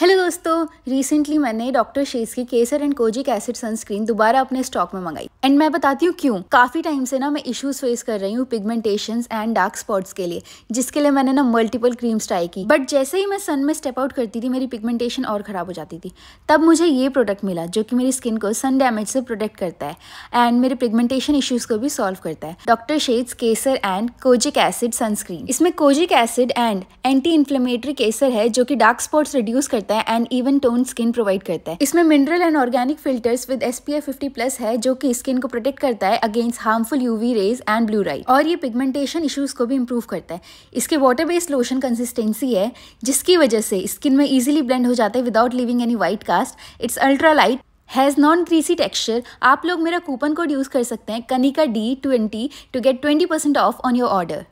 hello दोस्तों recently मैंने doctor Sheth की kesar and kojic acid sunscreen दोबारा अपने स्टॉक में मंगाई एंड मैं बताती हूँ क्यों काफी टाइम से ना मैं इश्यूज फेस कर रही हूँ पिगमेंटेशन एंड डार्क स्पॉट्स के लिए जिसके लिए मैंने ना मल्टीपल क्रीम्स ट्राई की बट जैसे ही मैं सन में स्टेप आउट करती थी मेरी पिगमेंटेशन और खराब हो जाती थी तब मुझे ये प्रोडक्ट मिला जो कि मेरी स्किन को सन डैमेज से प्रोटेक्ट करता है एंड मेरे पिगमेंटेशन इश्यूज को भी सॉल्व करता है doctor Sheth's kesar and kojic acid sunscreen इसमें kojic acid and anti inflammatory kesar है जो कि डार्क स्पॉट्स रिड्यूस करता करता है and even tone skin provide करता है इसमें mineral and organic filters with S P plus है जो कि स्किन को प्रोटेक्ट करता है against harmful UV rays and blue light और ये पिगमेंटेशन इशूज को भी इम्प्रूव करता है इसके वाटर बेस्ड लोशन कंसिस्टेंसी है जिसकी वजह से स्किन में इजिली ब्लेंड हो जाता है without leaving any white cast it's ultra light has non greasy texture आप लोग मेरा कूपन कोड यूज़ कर सकते हैं Kanika D twenty to get twenty percent off on your order